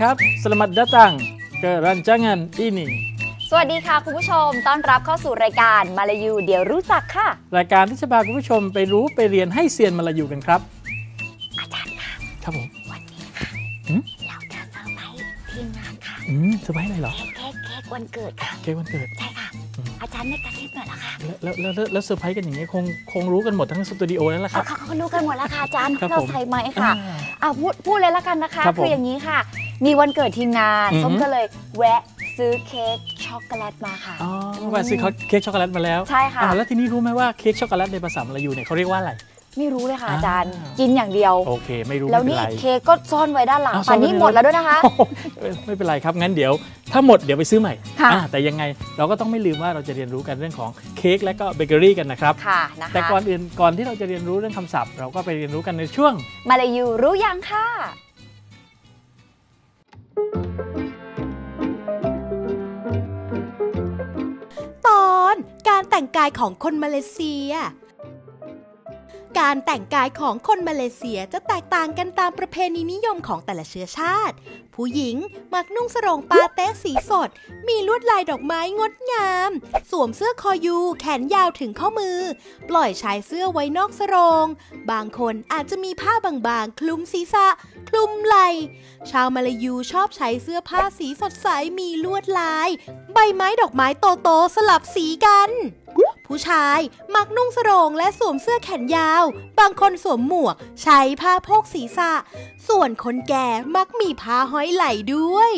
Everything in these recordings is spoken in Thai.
ครับสลัดดาตัง t a n รันจังง a นอ a นีสวัสดีค่ะ คุณผู้ชม ต้อนรับเข้าสู่รายการมาลายูเดี๋ยวรู้จักค่ะ รายการที่จะพาคุณผู้ชมไปรู้ไปเรียนให้เซียนมาลายูกันครับ อาจารย์ค่ะครับผมวันนี้ค่ะเราจะเซอร์ไพรส์ทีมงานค่ะอืมพรส์อะไรเหรอเค้กเค้กวันเกิดค่ะเค้กวันเกิด ใช่ค่ะ อาจารย์ไม่กระซิบหน่อยเหรอคะแล้วแล้วแล้วแล้วแล้วเซอร์ไพรส์กันอย่างนี้ยคงคงรู้กันหมดทั้งสตูดิโอแล้วล่ะค่ะเขาเขารู้กันหมดแล้วค่ะอาจารย์เราใส่ไหมค่ะอ่าะพูดพูดเลยละกันนะคะคคืออย่างนี้ค่ะมีวันเกิดทีมงานอส้มก็เลยแวะซื้อเค้กช็อกโกแลตมาค่ะอ๋อวะนซื้อเค้กช็อกโกแลตมาแล้ว ใช่ค่ะ แล้วทีนี้รู้ไหมว่าเค้กช็อกโกแลตในภาษามลายูเนี่ยเขาเรียกว่าอะไร ไม่รู้เลยค่ะอาจารย์กินอย่างเดียว โอเค ไม่รู้แล้วนี่เค้กก็ซ่อนไว้ด้านหลังป่าอนนี้หมดแล้วด้วยนะคะ ไม่เป็นไรครับ งั้นเดี๋ยว ถ้าหมดเดี๋ยวไปซื้อใหม่ค่ะแต่ยังไงเราก็ต้องไม่ลืมว่าเราจะเรียนรู้กันเรื่องของเค้กและก็เบเกอรี่ กันนะครับค่ะนะคะแต่ก่อนอื่นก่อนที่เราจะเรียนรู้เรื่องคำศัพท์ เราก็ไปเรียนรู้กันในช่วง มาลายูรู้ยังค่ะตอนการแต่งกายของคนมาเลเซียการแต่งกายของคนมาเลเซียจะแตกต่างกันตามประเพณีนิยมของแต่ละเชื้อชาติ ผู้หญิงมักนุ่งสรงปาเต้สีสด มีลวดลายดอกไม้งดงามสวมเสื้อคอยูแขนยาวถึงข้อมือ ปล่อยชายเสื้อไว้นอกสรง บางคนอาจจะมีผ้าบางๆคลุมศีรษะคลุมไหล่ชาวมาลายูชอบใช้เสื้อผ้าสีสดใสมีลวดลาย ใบไม้ดอกไม้โตๆสลับสีกันผู้ชาย มักนุ่งสรงและสวมเสื้อแขนยาว บางคนสวมหมวก ใช้ผ้าโพกศีรษะ ส่วนคนแก่มักมีผ้าห้อยไหล่ด้วย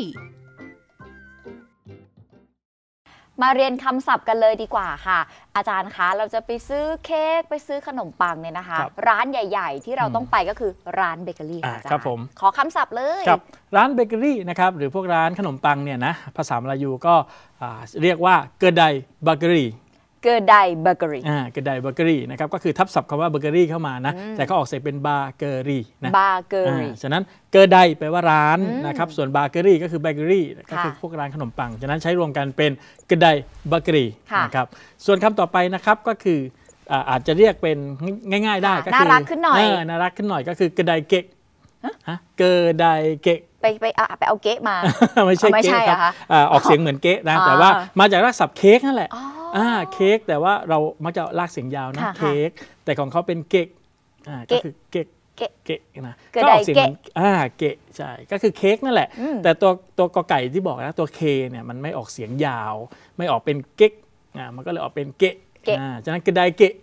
มาเรียนคำศัพท์กันเลยดีกว่าค่ะ อาจารย์คะ เราจะไปซื้อเค้กไปซื้อขนมปังเนี่ยนะคะ ร้านใหญ่ๆ ที่เราต้องไปก็คือร้านเบเกอรี่อาจารย์ขอคำศัพท์เลยรร้านเบเกอรี่นะครับหรือพวกร้านขนมปังเนี่ยนะ ภาษามลายูก็เรียกว่าเกดใดบเกอรี่เกอร์ไดเบเกอรี่ อ่า เกอร์ไดเบเกอรี่นะครับก็คือทับศัพท์คำว่าเบเกอรี่เข้ามานะแต่เขาออกเสียงเป็นบาเกอรี่นะบาเกอรี่ฉะนั้นเกอร์ไดแปลว่าร้านนะครับส่วนบาเกอรี่ก็คือเบเกอรี่ก็คือพวกร้านขนมปังฉะนั้นใช้รวมกันเป็นเกอร์ไดเบเกอรี่นะครับส่วนคำต่อไปนะครับก็คืออาจจะเรียกเป็นง่ายๆได้ก็คือน่ารักขึ้นหน่อยน่ารักขึ้นหน่อยก็คือเกระไดเกะเกอไดเกะไปไปไปเอาเกะมาไม่ใช่เกะครับออกเสียงเหมือนเกะนะแต่ว่ามาจากรากศัพท์เค้กนั่นแหละอ่าเค้กแต่ว่าเรา มักจะลากเสียงยาวนะเค้กแต่ของเขาเป็นเก๊กอ่าก็คือเก๊กเกะนะก็ออกเสียงอ่าเกะใช่ก็คือเค้กนั่นแหละแต่ตัวตัวกอไก่ที่บอกนะตัวเคเนี่ยมันไม่ออกเสียงยาว ไม่ออกเป็นเก๊กอ่ามันก็เลยออกเป็นเกะอ่าฉะนั้นกระไดเกะ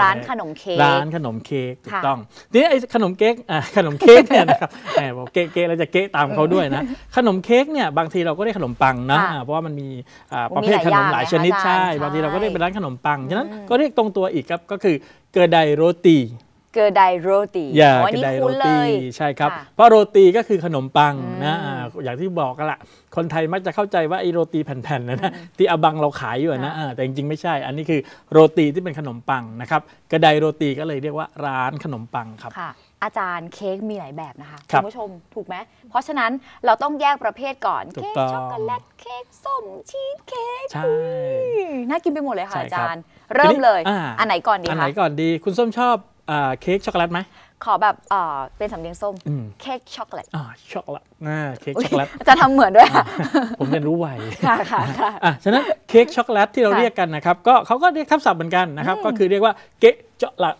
ร้านขนมเค้ก ร้านขนมเค้กถูกต้องทีนี้ไอ้ขนมเค้กขนมเค้กเนี่ยนะครับแหมบอกเก๊ะเราจะเก๊ะตามเขาด้วยนะ ขนมเค้กเนี่ยบางที เราก็ได้ขนมปังนะเพราะว่ามันมีประเภทขนมหลายชนิดใช่ บางทีเราก็ได้เป็นร้านขนมปัง ฉะนั้นก็เรียกตรงตัวอีกครับ ก็คือเกอไดโรตีเกอไดโรตีอย่าเกอไดโรตีใช่ครับ เพราะโรตีก็คือขนมปังนะ อย่างที่บอกกันละ คนไทยมักจะเข้าใจว่าไอโรตีแผ่นๆนะที่อบังเราขายอยู่นะ แต่จริงๆไม่ใช่ อันนี้คือโรตีที่เป็นขนมปังนะครับเกะไดโรตีก็เลยเรียกว่าร้านขนมปังครับอาจารย์เค้กมีหลายแบบนะคะคุณผู้ชมถูกไหมเพราะฉะนั้นเราต้องแยกประเภทก่อน เค้กช็อกโกแลต เค้กส้มชีสเค้ก ใช่ น่ากินไปหมดเลยค่ะ อาจารย์ เริ่มเลย อันไหนก่อนดีคะอันไหนก่อนดี คุณส้มชอบเค้กช็อกโกแลตไหมขอแบบเป็นสำเนียงส้มเค้กช็อกโกแลตอ่าช็อกโกแลตอ่าเค้กช็อกโกแลตจะทำเหมือนด้วย ผมเรียนรู้ไวค่ะค่ะค่ะอ่าฉะนั้นเค้กช็อกโกแลตที่เราเรียกกันนะครับก็เขาก็เรียกทับศัพท์เหมือนกันนะครับก็คือเรียกว่าเก๊ะช็อกโกแลต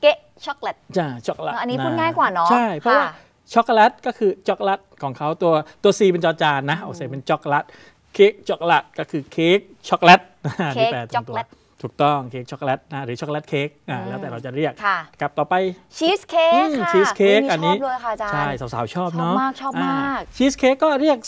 เก๊ะช็อกโกแลตจ้าช็อกโกแลตอันนี้พูดง่ายกว่าเนาะใช่เพราะว่าช็อกโกแลตก็คือช็อกโกแลตของเขาตัวตัวซีเป็นจอจานนะออกเสียงเป็นช็อกโกแลตเค้กช็อกโกแลตก็คือเค้กช็อกโกแลตเค้กช็อกโกแลตถูกต้องเค้กช็อกโกแลตนะหรือช็อกโกแลตเค้กอ่าแล้วแต่เราจะเรียกครับต่อไป ชีสเค้กค่ะชีสเค้กอันนี้ชอบเลยค่ะจ้าใช่สาวๆชอบเนาะชอบมากชอบมาก ชีสเค้กก็เรียก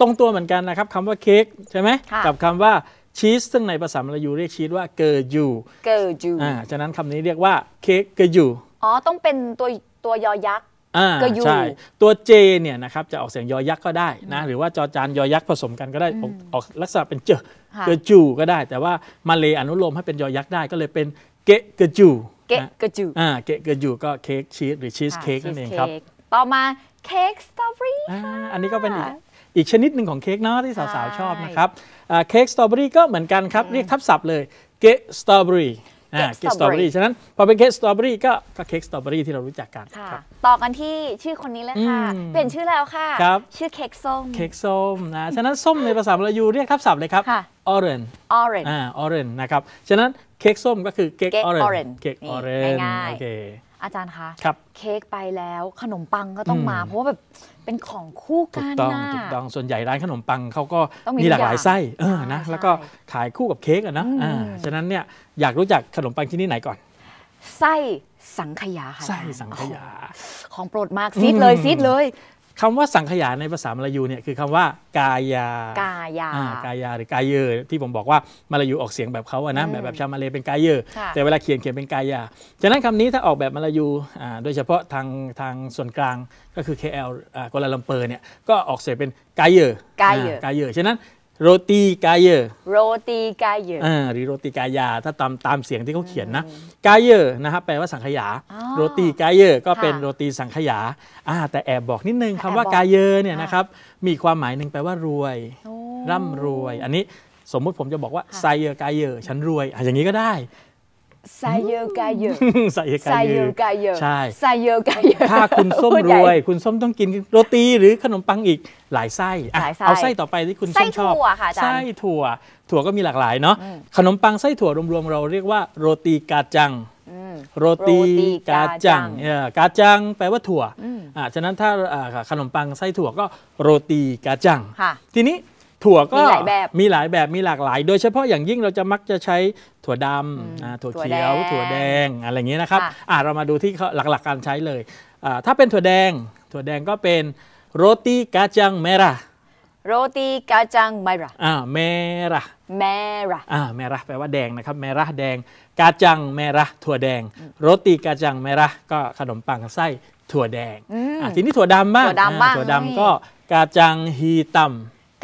ตรงตัวเหมือนกันนะครับคำว่าเค้กใช่ไหมกับคำว่าชีสซึ่งในภาษามลายูเรียกชีสว่าเกอร์ยูเกอร์ยูอ่าฉะนั้นคำนี้เรียกว่าเค้กเกอร์ยูอ๋อต้องเป็นตัวตัวยอยักษ์ก็ยูใช่ตัว J เนี่ยนะครับจะออกเสียงยอยักษ์ก็ได้นะหรือว่าจอจานยอยักษ์ผสมกันก็ได้ออกลักษณะเป็นเจเกจูก็ได้แต่ว่ามาเลยอนุโลมให้เป็นยอยักษ์ได้ก็เลยเป็นเกะเกจูเกะเกจูอ่าเกะเกจูก็เค้กชีสหรือชีสเค้กนั่นเองครับต่อมาเค้กสตรอเบอรี่อันนี้ก็เป็นอีกอีกชนิดหนึ่งของเค้กเนาะที่สาวๆชอบนะครับเค้กสตรอเบอรี่ก็เหมือนกันครับเรียกทับศัพท์เลยเกะสตรอเบอรี่เค้กสตรอเบอรี่ ฉะนั้นพอเป็นเค้กสตรอเบอรี่ก็เค้กสตรอเบอรี่ที่เรารู้จักกันต่อกันที่ชื่อคนนี้เลยค่ะ เปลี่ยนชื่อแล้วค่ะ ชื่อเค้กส้ม เค้กส้มนะ ฉะนั้นส้มในภาษาลายูเรียกทับศัพท์เลยครับออเรนออเรนอ่าออเรนนะครับ ฉะนั้นเค้กส้มก็คือเค้กออเรนเค้กออเรนง่าย ๆอาจารย์คะครับเค้กไปแล้วขนมปังก็ต้องมา เพราะว่าแบบเป็นของคู่กันถูกต้องถูกต้องส่วนใหญ่ร้านขนมปังเขาก็มีหลากหลายไส้เออนะแล้วก็ขายคู่กับเค้กอ่ะนะอ่าฉะนั้นเนี่ยอยากรู้จักขนมปังที่นี่ไหนก่อน ไส้สังขยาค่ะไส้สังขยาของโปรดมากซีดเลยซีดเลยคำว่าสังขยาในภาษามลายูเนี่ยคือคำว่ากายา กายากายาหรือกายเยอที่ผมบอกว่ามลายูออกเสียงแบบเขาอะนะแบบแบบชาวมาเลเป็นกายเยอแต่เวลาเขียนเขียนเป็นกายา ฉะนั้นคำนี้ถ้าออกแบบมลายู โดยเฉพาะทางทางส่วนกลาง ก็คือ KL กัวลาลัมเปอร์เนี่ย ก็ออกเสียงเป็นกายยเอกายเยอกายเยอฉะนั้นโรตีกายเยอร์โรตีกายเยอร์หรือโรตีกายา ถ้าตามตามเสียงที่เขาเขียนนะกายเยอร์นะครับ แปลว่าสังขยาโรตีกายเยอร์ก็เป็นโรตีสังขยาแต่แอบบอกนิดนึงคำว่ากายเยอร์เนี่ยนะครับมีความหมายหนึ่งแปลว่ารวยร่ำรวย อันนี้สมมุติผมจะบอกว่าไซเยอร์กายเยอร์ฉันรวย อย่างนี้ก็ได้ไซเยอกายเยไซเยกาเยกาเยใช่ไซเยอกายเยอถ้าคุณส้มรวย คุณส้มต้องกินโรตีหรือขนมปังอีกหลายไส้เอาไส้ต่อไปที่คุณส้มชอบไส้ถั่ว ถั่วก็มีหลากหลายเนาะขนมปังไส้ถั่วรวมๆเราเรียกว่าโรตีกาจังโรตีกาจังกาจังแปลว่าถั่วอ่าฉะนั้นถ้าขนมปังไส้ถั่วก็โรตีกาจังทีนี้ถั่วก็มีหลายแบบมีหลายแบบ มีหลากหลาย โดยเฉพาะอย่างยิ่งเราจะมักจะใช้ถั่วดำถั่วเขียว ถั่วแดง อะไรอย่างนี้นะครับอเรามาดูที่หลักๆการใช้เลยถ้าเป็นถั่วแดง ถั่วแดงก็เป็นโรตีกาจังเมระโรตีกาจังเมระอ่าเมระเมระอ่าเมระแปลว่าแดงนะครับ เมระแดง กาจังเมระถั่วแดง โรตีกาจังเมระก็ขนมปังไส้ถั่วแดงทีนี้ถั่วดำบ้างถั่วดำก็กาจังฮีตัม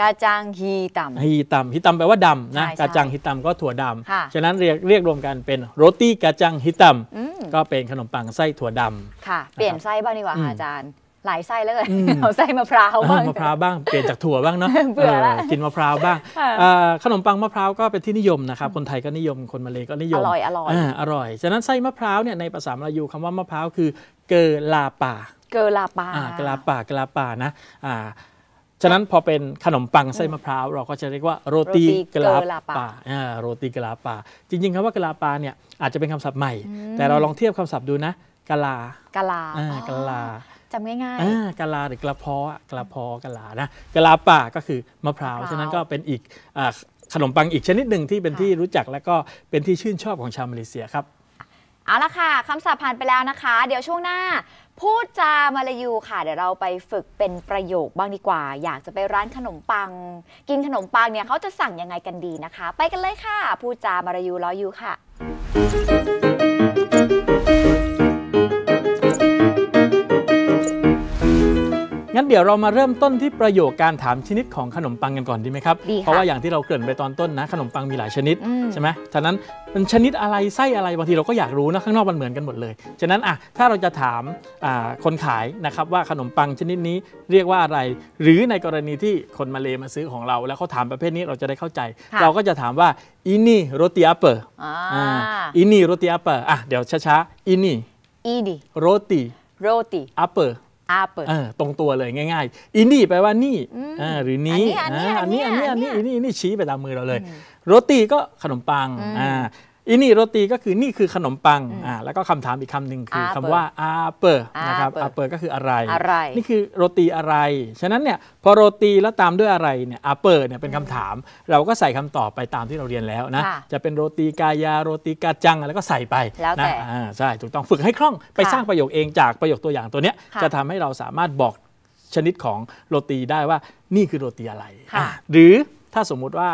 กาจังฮีตัมฮีตัมฮีตัมแปลว่าดำนะกาจังฮีตัมก็ถั่วดำฉะนั้นเรียกเรียกรวมกันเป็นโรตีกาจังฮีตัมก็เป็นขนมปังไส้ถั่วดำค่ะเปลี่ยนไส้บ้างดีกว่าอาจารย์ หลายไส้เลยเอาไส้มะพร้าวบ้างมะพร้าวบ้างเปลี่ยนจากถั่วบ้างเนาะเบื่อกินมะพร้าวบ้างขนมปังมะพร้าวก็เป็นที่นิยมนะครับคนไทยก็นิยมคนมาเลก็นิยมอร่อยอร่อยอร่อย ฉะนั้นไส้มะพร้าวเนี่ยในภาษามลายูคำว่ามะพร้าวคือเกลาป่าเกลาป่าเกลาป่าเกลาป่านะฉะนั้นพอเป็นขนมปังไส้มะพร้าว เราก็จะเรียกว่าโรตีกะลาปาโรตีกะลาปาจริงๆ คำว่ากะลาปาเนี่ยอาจจะเป็นคำศัพท์ใหม่ แต่เราลองเทียบคำศัพท์ดูนะ กะลากะลากะลาจำง่ายๆกะลาหรือกระเพาะกระเพาะกะลานะกะลาป่าก็คือมะพร้าว ฉะนั้นก็เป็นอีกขนมปังอีกชนิดหนึ่งที่เป็นที่รู้จักและก็เป็นที่ชื่นชอบของชาวมาเลเซียครับ เอาละค่ะคำศัพท์ผ่านไปแล้วนะคะ เดี๋ยวช่วงหน้าพูดจามาลายูค่ะเดี๋ยวเราไปฝึกเป็นประโยคบ้างดีกว่า อยากจะไปร้านขนมปัง กินขนมปังเนี่ยเขาจะสั่งยังไงกันดีนะคะ ไปกันเลยค่ะ พูดจามาลายูรออยู่ค่ะงั้นเดี๋ยวเรามาเริ่มต้นที่ประโยคการถามชนิดของขนมปังกันก่อนดีไหมครับดีเพราะว่าอย่างที่เราเกริ่นไปตอนต้นนะ ขนมปังมีหลายชนิด ใช่ไหมฉะนั้นมันชนิดอะไร ไส้อะไร บางทีเราก็อยากรู้นะข้างนอกมันเหมือนกันหมดเลย ฉะนั้นอ่ะถ้าเราจะถามคนขายนะครับว่าขนมปังชนิดนี้เรียกว่าอะไร หรือในกรณีที่คนมาเลมาซื้อของเรา แล้วเขาถามประเภทนี้เราจะได้เข้าใจ เราก็จะถามว่าอินี่โรตีอัปเปอร์อินี่โรตีอัปเปอร์อ่ะเดี๋ยวช้าๆอินี่อินี่โรตีโรตีอัปเปอร์อาเปิดตรงตัวเลยง่ายๆ อินนี่แปลว่านี่หรือนี้อันนี้ อันนี้อันนี้อันนี้อันนี้ชี้ไปตามมือเราเลยโรตีก็ขนมปังอ่าอินี่โรตีก็คือนี่คือขนมปังอ่าแล้วก็คำถามอีกคำหนึ่งคือคำว่าอาเปอร์นะครับอาเปอร์ก็คืออะไร นี่คือโรตีอะไรฉะนั้นเนี่ยพอโรตีแล้วตามด้วยอะไรเนี่ยอาเปอร์เนี่ยเป็นคำถาม เราก็ใส่คำตอบไปตามที่เราเรียนแล้วนะจะเป็นโรตีกายาโรตีกาจังอะไรก็ใส่ไปนะใช่ถูกต้องฝึกให้คล่องไปสร้างประโยคเองจากประโยคตัวอย่างตัวเนี้ยจะทำให้เราสามารถบอกชนิดของโรตีได้ว่านี่คือโรตีอะไร หรือถ้าสมมุติว่า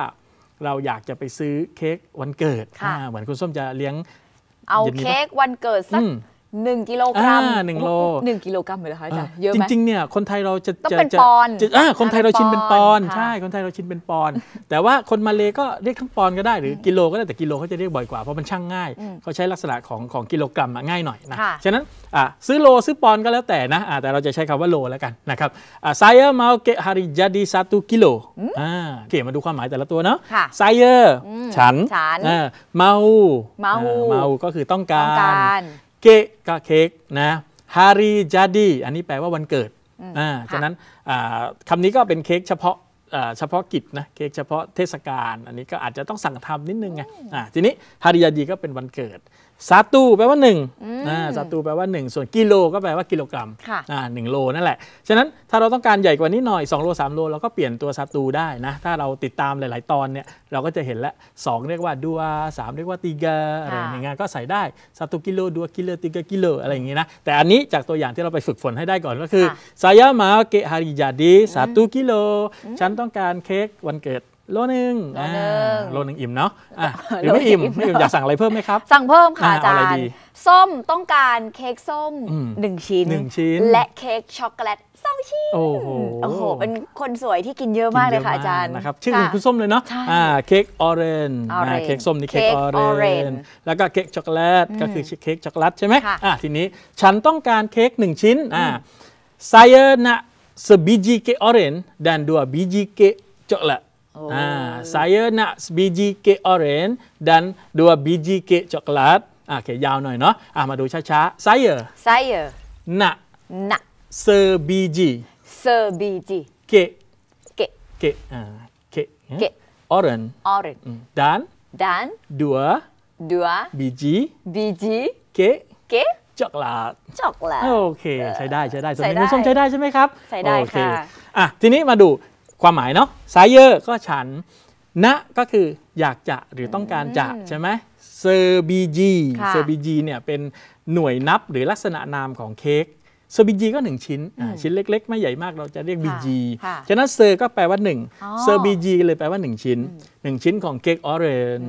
เราอยากจะไปซื้อเค้กวันเกิดเหมือนคุณส้มจะเลี้ยง เอาเค้กวันเกิดสัก1 กิโลกรัมหนึ่งโลหนึ่งกิโลกรัมเลยนะคะอาจารย์เยอะไหมจริงๆเนี่ยคนไทยเราจะจะจะอ่คนไทยเราชินเป็นปอนใช่คนไทยเราชินเป็นปอนแต่ว่าคนมาเลก็เรียกทั้งปอนก็ได้ หรือกิโลก็ได้ แต่กิโลเขาจะเรียกบ่อยกว่า เพราะมันช่างง่าย เขาใช้ลักษณะของของกิโลกรัมง่ายหน่อยนะฉะนั้นซื้อโลซื้อปอนก็แล้วแต่นะแต่เราจะใช้คำว่าโลแล้วกันนะครับไซเออร์มาเกฮาริจัดีซาตุกิโลอเขียนมาดูความหมายแต่ละตัวเนาะไซเออร์ฉันมาเมาเมาก็คือต้องการเกะก็เค้กนะฮารีจัดีอันนี้แปลว่าวันเกิดอ่าฉะนั้นคำนี้ก็เป็นเค้กเฉพาะเฉพาะกิจนะเค้กเฉพาะเทศกาลอันนี้ก็อาจจะต้องสั่งทำนิดนึงไงทีนี้ฮาริยาดีก็เป็นวันเกิดซาตูแปลว่า1นึ่ะซาตูแปลว่า 1 ส่วนกิโลก็แปลว่ากิโลกรัมค่ะหนึ่งโล นั่นแหละ ฉะนั้นถ้าเราต้องการใหญ่กว่านี้หน่อย2โล3 โลเราก็เปลี่ยนตัวซาตูได้นะ ถ้าเราติดตามหลาย ๆ ตอนเนี่ยเราก็จะเห็นละสองเรียกว่าดัวสามเรียกว่าติกาอะไรอย่างเงี้ยก็ใส่ได้ซาตูกิโลดัวกิโลติกากิโลอะไรอย่างงี้นะ แต่อันนี้จากตัวอย่างที่เราไปฝึกฝนให้ได้ก่อนก็คือซายามาเกฮาริยาดีซาตูกิโลฉันต้องการเค้กวันเกิดโลหนึ่งโลหนึ่งอิ่มเนาะหรือไม่อิ่มไม่อิ่มอยากสั่งอะไรเพิ่มไหมครับสั่งเพิ่มค่ะอาจารย์ส้มต้องการเค้กส้ม1 ชิ้นนชิ้และเค้กช็อกโกแลตสองชิ้นโอ้โหเป็นคนสวยที่กินเยอะมากเลยค่ะอาจารย์นะครับชื่อคุณส้มเลยเนาะเค้กออเรนเค้กส้มนี่เค้กออเรนแล้วก็เค้กช็อกโกแลตก็คือเค้กช็อกโกแลตใช่ไหมทีนี้ฉันต้องการเค้กหนึ่งชิ้นไซเออร์นะสบิจิเค้กออเรนและ a n d บิจ i เคช็อกโกแลต Oh. Ha, saya nak biji kek oren dan dua biji kek coklat. a okay, j a u h n o y no. Ah, madu cha cha. Saya. Saya. Nak. Nak. Sebiji. Sebiji. Kek. Kek. Kek. h a kek. Ya? Kek. Oren. Oren. Dan. Dan. Dua. Dua. Biji. Biji. Kek. Kek. ช็อกโกแลต ช็อกโกแลต โอเคใช้ได้ใช้ได้ส่วนนี้คุณส้มใช้ได้ใช่ไหมครับ ใช้ได้ค่ะอ่ะทีนี้มาดูความหมายเนาะสายเยอร์ก็ฉันนะก็คืออยากจะหรือต้องการจะใช่ไหมเซอร์บีจีเซอร์บีจีเนี่ยเป็นหน่วยนับหรือลักษณะนามของเค้กเซอร์บีจีก็1ชิ้นชิ้นเล็ก ๆ ไม่ใหญ่มากเราจะเรียกบีจีฉะนั้นเซอร์ก็แปลว่า1เซอร์บีจีเลยแปลว่า 1 ชิ้น 1 ชิ้นของเค้กออเรน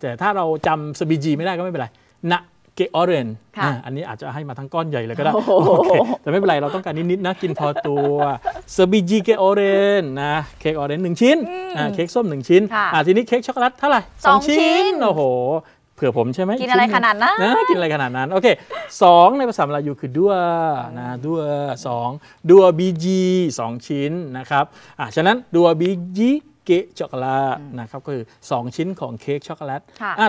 แต่ถ้าเราจำเซอร์บีจีไม่ได้ ก็ไม่เป็นไรนะเกอเรนอันนี้อาจจะให้มาทั้งก้อนใหญ่เลยก็ได้โอเคแต่ไม่เป็นไร เราต้องการนิดๆนะกินพอตัวเซบีจีเกออเรนนะเค้กออเรนหนึ่งชิ้นเค้กส้มหนึ่งชิ้นทีนี้เค้กช็อกโกแลตเท่าไหร่สองชิ้นโอ้โหเผื่อผมใช่ไหมกินอะไรขนาดนั้นนะกินอะไรขนาดนั้นโอเคสองในภาษาลายูคือดัวนะดัวสองดัวบีจีสองชิ้นนะครับอ่าฉะนั้นดัวบีจีเกะช็อกโกแลตนะครับก็คือ 2 ชิ้นของเค้กช็อกโกแลต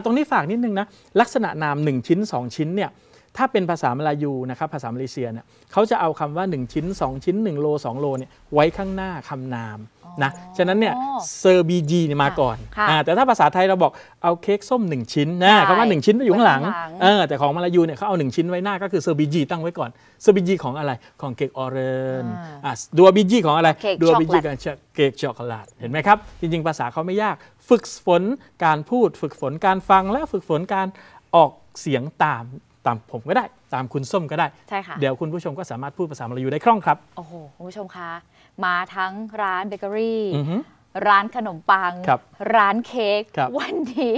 ตรงนี้ฝากนิดนึงนะ ลักษณะนาม 1 ชิ้น 2 ชิ้นเนี่ยถ้าเป็นภาษามลายูนะครับ ภาษามาเลเซียเนี่ยเขาจะเอาคำว่า1ชิ้น2 ชิ้น1โล2 โลเนี่ยไว้ข้างหน้าคำนามนะ ฉะนั้นเนี่ยเซอร์บีจีมาก่อน แต่ถ้าภาษาไทยเราบอกเอาเค้กส้ม 1 ชิ้นนะคำว่า1 ชิ้นไปอยู่ข้างหลัง เออแต่ของมาลายูเนี่ยเขาเอา 1 ชิ้นไว้หน้าก็คือเซอร์บีจีตั้งไว้ก่อน เซอร์บีจีของอะไรของเค้กออเรนอ่ะดัวบีจีของอะไรดัวบีจีกันเค้กช็อกโกแลตเห็นไหมครับจริงๆ ภาษาเขาไม่ยากฝึกฝนการพูด ฝึกฝนการฟังและฝึกฝนการออกเสียงตามตามผมก็ได้ตามคุณส้มก็ได้ใช่ค่ะ เดี๋ยวคุณผู้ชมก็สามารถพูดภาษามลายูได้คล่องครับ โอ้โหคุณผู้ชมคะมาทั้งร้านเบเกอรี่ ร้านขนมปัง ร้านเค้กวันนี้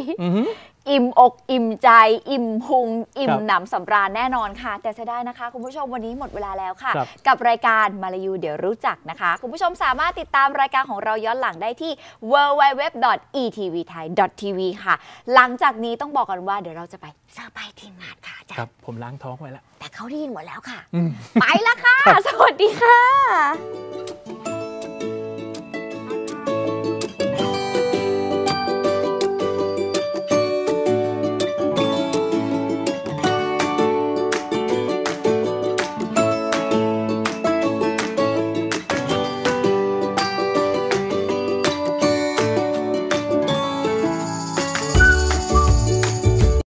อิ่มอก อิ่มใจ อิ่มพุง อิ่มหนำสำราญแน่นอนค่ะ แต่จะได้นะคะ คุณผู้ชมวันนี้หมดเวลาแล้วค่ะ กับรายการมาลายูเดี๋ยวรู้จักนะคะ คุณผู้ชมสามารถติดตามรายการของเราย้อนหลังได้ที่ www.etvthai.tv ค่ะ หลังจากนี้ต้องบอกกันว่าเดี๋ยวเราจะไปเซอร์ไปทีมงานค่ะจ้ะครับ ผมล้างท้องไว้แล้ว แต่เขาได้ยินหมดแล้วค่ะไปละค่ะสวัสดีค่ะ